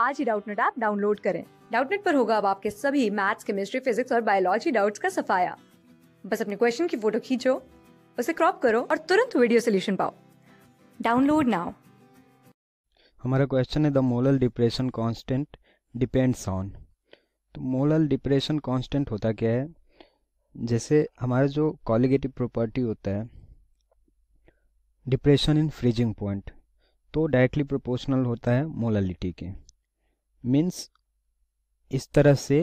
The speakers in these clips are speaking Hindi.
आज ही डाउटनेट ऐप डाउनलोड करें डाउटनेट पर होगा अब आपके सभी मैथ्स केमिस्ट्री फिजिक्स और बायोलॉजी डाउट्स का सफाया बस अपने क्वेश्चन की फोटो खींचो उसे क्रॉप करो और तुरंत वीडियो सोल्यूशन पाओ डाउनलोड नाउ हमारा क्वेश्चन है the molal depression constant depends on तो मोलल डिप्रेशन कांस्टेंट होता क्या है जैसे हमारा जो कॉलिगेटिव प्रॉपर्टी होता है डिप्रेशन इन फ्रीजिंग पॉइंट तो डायरेक्टली प्रोपोर्शनल होता है मोलालिटी के मीन्स इस तरह से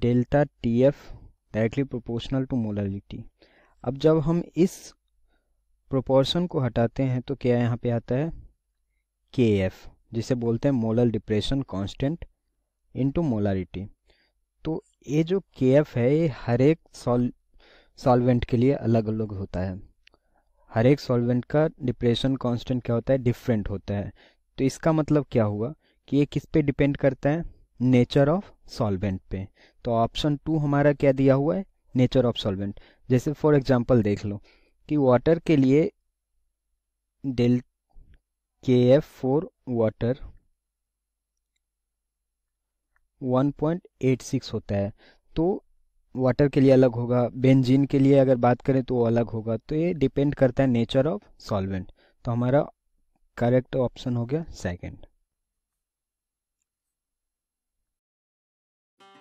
delta T F directly proportional to molality अब जब हम इस प्रोपोर्शन को हटाते हैं तो क्या यहाँ पे आता है के एफ जिसे बोलते हैं molar depression constant into molarity तो ये जो के एफ है ये हर एक सॉल सॉल्वेंट के लिए अलग अलग होता है हर एक सॉल्वेंट का डिप्रेशन कांस्टेंट क्या होता है डिफरेंट होता है तो इसका मतलब क्या हुआ कि ये किस पे डिपेंड करता है नेचर ऑफ सॉल्वेंट पे तो ऑप्शन टू हमारा क्या दिया हुआ है नेचर ऑफ सॉल्वेंट जैसे फॉर एग्जांपल देख लो कि वाटर के लिए डेल के एफ फोर वाटर 1.86 होता है तो वाटर के लिए अलग होगा बेंजीन के लिए अगर बात करें तो वो अलग होगा तो ये डिपेंड करता है नेचर ऑफ सॉल्वेंट तो हमारा करेक्ट ऑप्शन हो गया सेकंड